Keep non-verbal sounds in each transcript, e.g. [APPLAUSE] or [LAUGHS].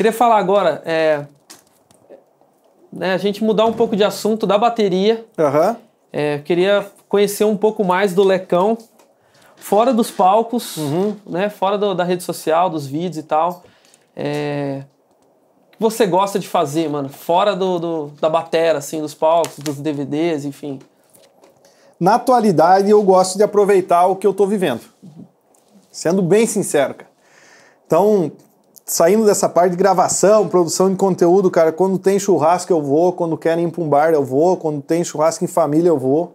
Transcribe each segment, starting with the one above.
Queria falar agora, é, né, a gente mudar um pouco de assunto da bateria. Uhum. É, queria conhecer um pouco mais do Lecão, fora dos palcos, uhum. né, fora do, da rede social, dos vídeos e tal. É, o que você gosta de fazer, mano? Fora do, do, da batera, assim, dos palcos, dos DVDs, enfim. Na atualidade, eu gosto de aproveitar o que eu estou vivendo. Sendo bem sincero, cara. Então, saindo dessa parte de gravação, produção de conteúdo, cara, quando tem churrasco eu vou, quando querem ir um bar eu vou, quando tem churrasco em família eu vou.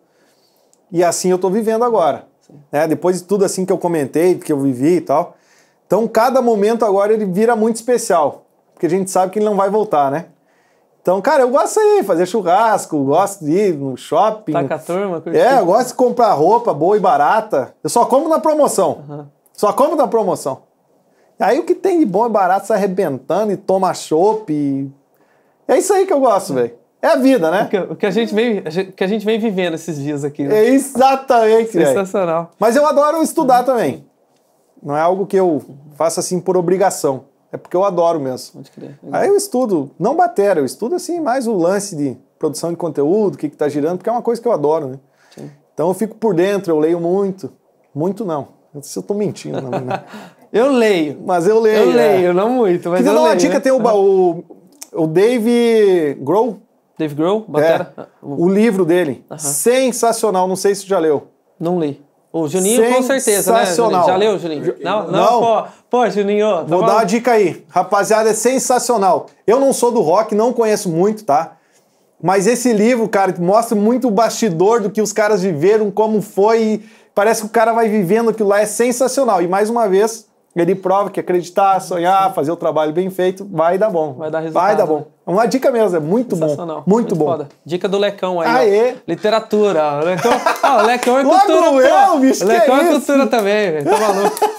E assim eu estou vivendo agora. Né? Depois de tudo assim que eu comentei, que eu vivi e tal. Então cada momento agora ele vira muito especial, porque a gente sabe que ele não vai voltar, né? Então, cara, eu gosto de fazer churrasco, gosto de ir no shopping. Tá com a turma, curtir. É, eu gosto de comprar roupa boa e barata. Eu só como na promoção. Uhum. Só como na promoção. Aí o que tem de bom é barato se arrebentando e toma chope. E... É isso aí que eu gosto, velho. É a vida, né? O que, o que, a gente vem, o que a gente vem vivendo esses dias aqui. Né? É exatamente. Sensacional. Véio. Mas eu adoro estudar também. Não é algo que eu faço assim por obrigação. É porque eu adoro mesmo. É aí eu estudo, não bater, eu estudo assim mais o lance de produção de conteúdo, o que está girando, porque é uma coisa que eu adoro, né? Sim. Então eu fico por dentro, eu leio muito. Muito não. Se eu estou mentindo, não, né? [LAUGHS] Eu leio. Mas eu leio. Eu né? leio, é. não muito, mas Queria eu dar uma dica, né? tem o, o, o Dave Grohl. Dave Grohl, batera. É. O livro dele, uh -huh. sensacional, não sei se já leu. Não li. O Juninho com certeza, né? Juninho? Já leu, Juninho? Não, não, não. Pô, pô, Juninho. Tá Vou dar uma dica aí. Rapaziada, é sensacional. Eu não sou do rock, não conheço muito, tá? Mas esse livro, cara, mostra muito o bastidor do que os caras viveram, como foi. Parece que o cara vai vivendo aquilo lá, é sensacional. E mais uma vez, ele prova que acreditar, sonhar, fazer o trabalho bem feito, vai dar bom. Vai dar resultado. Vai dar bom. É uma dica mesmo, é muito bom. Muito, muito bom. Foda. Dica do Lecão aí. Aê. Ó. Literatura. Lecão, ah, Lecão é [LAUGHS] cultura. Logo eu, bicho, Lecão é, é cultura também, velho. Tá maluco. [LAUGHS]